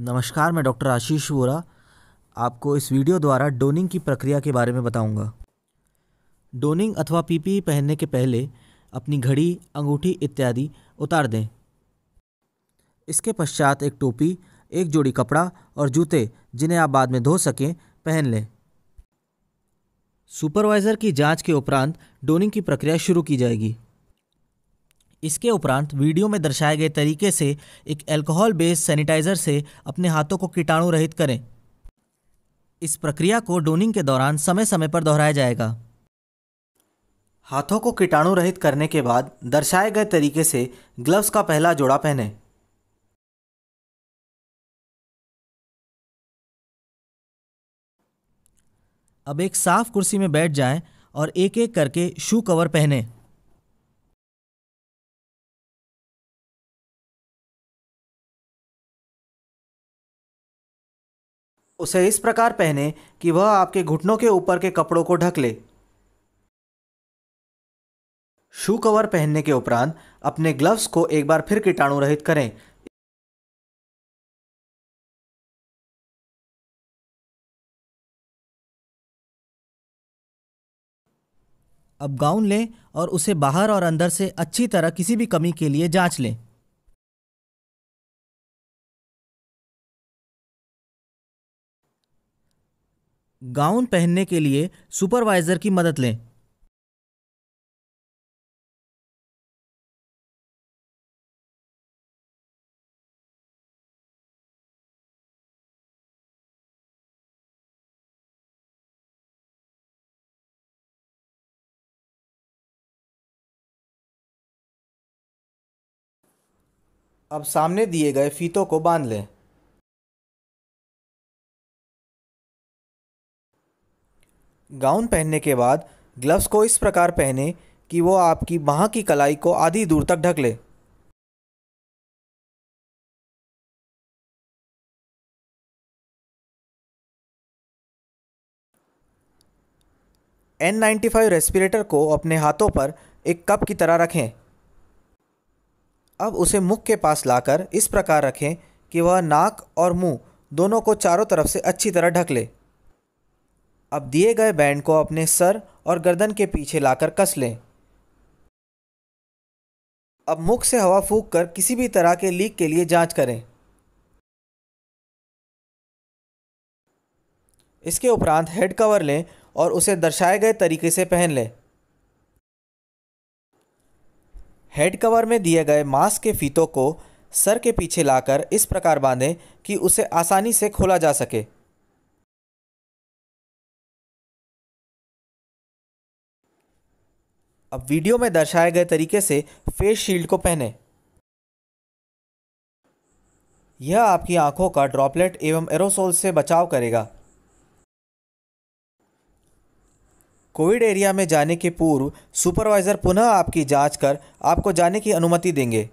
नमस्कार मैं डॉक्टर आशीष वोरा आपको इस वीडियो द्वारा डोनिंग की प्रक्रिया के बारे में बताऊंगा। डोनिंग अथवा पीपीई पहनने के पहले अपनी घड़ी अंगूठी इत्यादि उतार दें इसके पश्चात एक टोपी एक जोड़ी कपड़ा और जूते जिन्हें आप बाद में धो सकें पहन लें सुपरवाइज़र की जांच के उपरांत डोनिंग की प्रक्रिया शुरू की जाएगी इसके उपरांत वीडियो में दर्शाए गए तरीके से एक अल्कोहल बेस्ड सैनिटाइजर से अपने हाथों को कीटाणु रहित करें इस प्रक्रिया को डोनिंग के दौरान समय समय पर दोहराया जाएगा हाथों को कीटाणु रहित करने के बाद दर्शाए गए तरीके से ग्लव्स का पहला जोड़ा पहने अब एक साफ कुर्सी में बैठ जाएं और एक एक करके शू कवर पहने उसे इस प्रकार पहने कि वह आपके घुटनों के ऊपर के कपड़ों को ढक ले शू कवर पहनने के उपरांत अपने ग्लव्स को एक बार फिर कीटाणु रहित करें अब गाउन लें और उसे बाहर और अंदर से अच्छी तरह किसी भी कमी के लिए जांच लें गाउन पहनने के लिए सुपरवाइज़र की मदद लें अब सामने दिए गए फीतों को बांध लें गाउन पहनने के बाद ग्लव्स को इस प्रकार पहने कि वो आपकी बाह की कलाई को आधी दूर तक ढक ले एन नाइन्टी फाइव रेस्पिरेटर को अपने हाथों पर एक कप की तरह रखें अब उसे मुख के पास लाकर इस प्रकार रखें कि वह नाक और मुंह दोनों को चारों तरफ से अच्छी तरह ढक ले अब दिए गए बैंड को अपने सर और गर्दन के पीछे लाकर कस लें अब मुख से हवा फूंक कर किसी भी तरह के लीक के लिए जांच करें इसके उपरांत हेड कवर लें और उसे दर्शाए गए तरीके से पहन लें हेड कवर में दिए गए मास्क के फीतों को सर के पीछे लाकर इस प्रकार बांधें कि उसे आसानी से खोला जा सके अब वीडियो में दर्शाए गए तरीके से फेस शील्ड को पहने यह आपकी आंखों का ड्रॉपलेट एवं एरोसोल से बचाव करेगा कोविड एरिया में जाने के पूर्व सुपरवाइज़र पुनः आपकी जांच कर आपको जाने की अनुमति देंगे